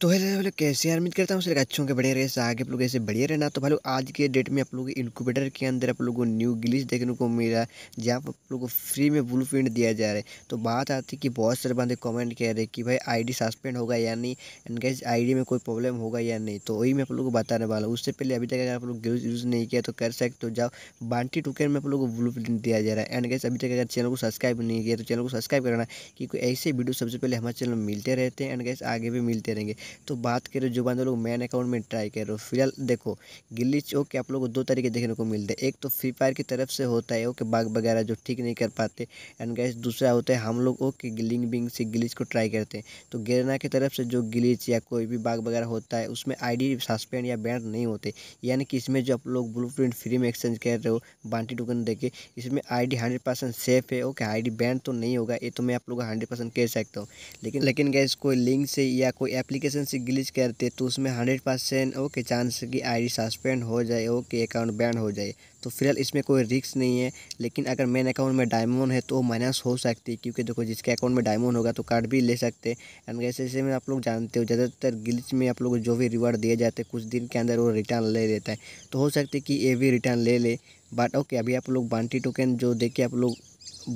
तो हेलो बोले कैसे यार उम्मीद करता हूँ सिर्फ अच्छों के बढ़िया रहे आगे आप लोग ऐसे बढ़िया रहना तो भाई लोग आज के डेट में आप लोगों के इनक्यूबेटर के अंदर आप लोगों को न्यू गिलीज देखने को मिल रहा है जहाँ पर आप लोगों को फ्री में ब्लू प्रिंट दिया जा रहा है तो बात आती है कि बहुत सारे बंदे कमेंट कह रहे कि भाई डी सस्पेंड होगा या नहीं आई डी में कोई प्रॉब्लम होगा या नहीं तो वही मैं आप लोग को बताने वाला हूँ उससे पहले अभी तक अगर आप लोग गिल्स यूज़ नहीं किया तो कर सकते हो जाओ बांटी टूकर में आप लोग को ब्लू प्रिंट दिया जा रहा है एंड गैस अभी तक अगर चैनल को सब्सक्राइब नहीं किया तो चैनल को सब्सक्राइब करना क्योंकि ऐसे वीडियो सबसे पहले हमारे चैनल मिलते रहते हैं एंड गैस आगे भी मिलते रहेंगे तो बात करो जो बंदे लोग मैन अकाउंट में ट्राई कर रहे हो फिलहाल देखो गिल्ली चौक के आप लोग को दो तरीके देखने को मिलते हैं एक तो फ्री फायर की तरफ से होता है ओके बाग वगैरह जो ठीक नहीं कर पाते एंड गैस दूसरा होता है हम लोग ओके गिलिंग बिंग से गिलीच को ट्राई करते हैं तो गेरना की तरफ से जो गिलीच या कोई भी बाग वगैरह होता है उसमें आई डी सस्पेंड या बैंड नहीं होते यानी कि इसमें जो आप लोग ब्लू फ्री में एक्सचेंज कर रहे हो बांटी टोकन देके इसमें डी हंड्रेड परसेंट सेफ है ओके आई डी बैंड तो नहीं होगा ये तो मैं आप लोग हंड्रेड परसेंट कह सकता हूँ लेकिन लेकिन गैस कोई लिंक से या कोई एप्लीकेशन एप्लीकेशन से ग्लिच करते तो उसमें हंड्रेड परसेंट ओके चांस कि आईडी सस्पेंड हो जाए ओके अकाउंट बैन हो जाए तो फिलहाल इसमें कोई रिस्क नहीं है लेकिन अगर मेन अकाउंट में डायमंड है तो वो माइनस हो सकती है क्योंकि देखो जिसके अकाउंट में डायमंड होगा तो कार्ड भी ले सकते हैं एंड ऐसे ऐसे में आप लोग जानते हो ज़्यादातर गिलिच में आप लोग जो भी रिवार्ड दिए जाते हैं कुछ दिन के अंदर वो रिटर्न ले लेता है तो हो सकता है कि ये भी रिटर्न ले ले बट ओके अभी आप लोग बांटी टोकन जो देखिए आप लोग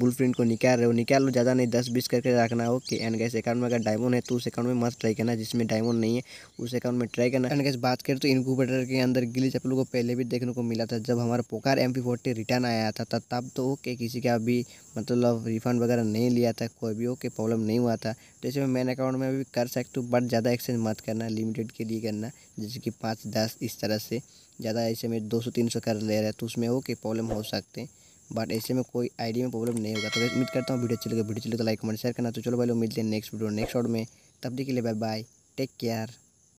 बुल प्रिंट को निकाल रहे हो निकाल लो ज़्यादा नहीं दस बीस करके रखना हो कि एंड गैस अकाउंट में अगर डायमंड है तो उस अकाउंट में मस्त ट्राई करना जिसमें डायमंड नहीं है उस अकाउंट में ट्राई करना एंड गैस बात करें तो इनक्यूबेटर के अंदर गिलीच आप लोगों को पहले भी देखने को मिला था जब हमारा पोकार एम पी रिटर्न आया था तब तो ओके किसी का भी मतलब रिफंड वगैरह नहीं लिया था कोई भी ओके प्रॉब्लम नहीं हुआ था तो इसे मैं अकाउंट में भी कर सकती हूँ बट ज़्यादा एक्सचेंज मत करना लिमिटेड के लिए करना जैसे कि पाँच दस इस तरह से ज़्यादा ऐसे में दो सौ तीन सौ कर ले रहे हैं तो उसमें ओके प्रॉब्लम हो सकते हैं बट ऐसे में कोई आईडी में प्रॉब्लम नहीं होगा तो उम्मीद करता हूँ वीडियो चलेगा वीडियो चलेगा तो लाइक कमेंट शेयर करना तो चलो भाई लोग मिलते हैं नेक्स्ट वीडियो नेक्स्ट शॉर्ट में तब देखिए बाय बाय टेक केयर